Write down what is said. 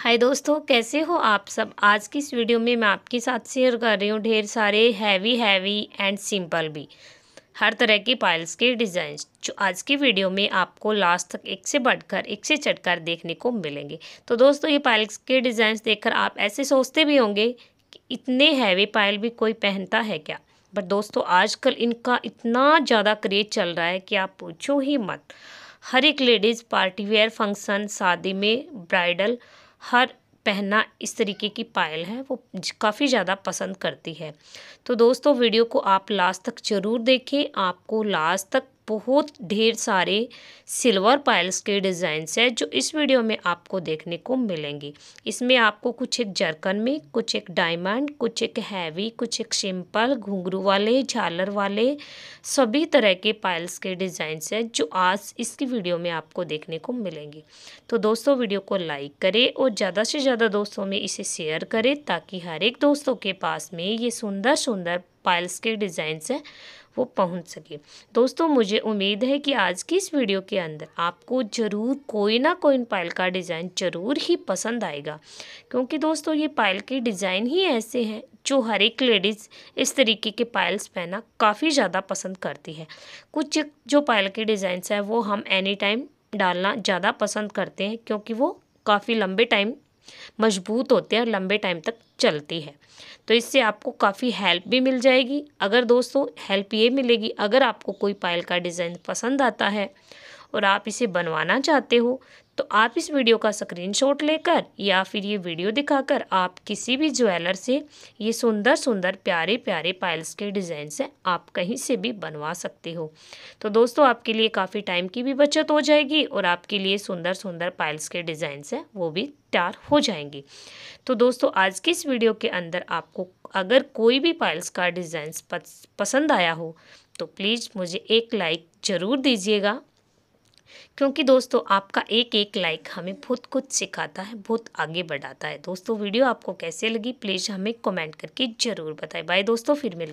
हाय दोस्तों कैसे हो आप सब आज की इस वीडियो में मैं आपके साथ शेयर कर रही हूँ ढेर सारे हैवी हैवी एंड सिंपल भी हर तरह के पायल्स के डिज़ाइन जो आज की वीडियो में आपको लास्ट तक एक से बढ़कर एक से चढ़कर देखने को मिलेंगे तो दोस्तों ये पायल्स के डिज़ाइन देखकर आप ऐसे सोचते भी होंगे कि इतने हैवी पायल भी कोई पहनता है क्या बट दोस्तों आजकल इनका इतना ज़्यादा क्रेज चल रहा है कि आप पूछो ही मत हर एक लेडीज़ पार्टी वेयर फंक्शन शादी में ब्राइडल हर पहनना इस तरीके की पायल है वो काफ़ी ज़्यादा पसंद करती है तो दोस्तों वीडियो को आप लास्ट तक ज़रूर देखें आपको लास्ट तक बहुत ढेर सारे सिल्वर पाइल्स के डिज़ाइंस है जो इस वीडियो में आपको देखने को मिलेंगी इसमें आपको कुछ एक जरकन में कुछ एक डायमंड कुछ एक हैवी कुछ एक सिंपल घुंघरू वाले झालर वाले सभी तरह के पाइल्स के डिज़ाइंस है जो आज इसकी वीडियो में आपको देखने को मिलेंगी तो दोस्तों वीडियो को लाइक करें और ज़्यादा से ज़्यादा दोस्तों में इसे शेयर करें ताकि हर एक दोस्तों के पास में ये सुंदर सुंदर पाइल्स के डिज़ाइंस हैं वो पहुंच सके दोस्तों मुझे उम्मीद है कि आज की इस वीडियो के अंदर आपको ज़रूर कोई ना कोई पायल का डिज़ाइन ज़रूर ही पसंद आएगा क्योंकि दोस्तों ये पायल के डिज़ाइन ही ऐसे हैं जो हर एक लेडीज़ इस तरीके के पायल्स पहना काफ़ी ज़्यादा पसंद करती है कुछ जो पायल के डिज़ाइंस हैं वो हम एनी टाइम डालना ज़्यादा पसंद करते हैं क्योंकि वो काफ़ी लंबे टाइम मजबूत होते हैं और लंबे टाइम तक चलती है तो इससे आपको काफ़ी हेल्प भी मिल जाएगी अगर दोस्तों हेल्प ये मिलेगी अगर आपको कोई पायल का डिज़ाइन पसंद आता है और आप इसे बनवाना चाहते हो तो आप इस वीडियो का स्क्रीनशॉट लेकर या फिर ये वीडियो दिखाकर आप किसी भी ज्वेलर से ये सुंदर सुंदर प्यारे प्यारे पाइल्स के डिज़ाइन से आप कहीं से भी बनवा सकते हो तो दोस्तों आपके लिए काफ़ी टाइम की भी बचत हो जाएगी और आपके लिए सुंदर सुंदर पायल्स के डिज़ाइन से वो भी तैयार हो जाएंगी तो दोस्तों आज की इस वीडियो के अंदर आपको अगर कोई भी पाइल्स का डिज़ाइन पसंद आया हो तो प्लीज़ मुझे एक लाइक ज़रूर दीजिएगा क्योंकि दोस्तों आपका एक एक लाइक हमें बहुत कुछ सिखाता है बहुत आगे बढ़ाता है दोस्तों वीडियो आपको कैसे लगी प्लीज़ हमें कमेंट करके ज़रूर बताएं बाय दोस्तों फिर मिल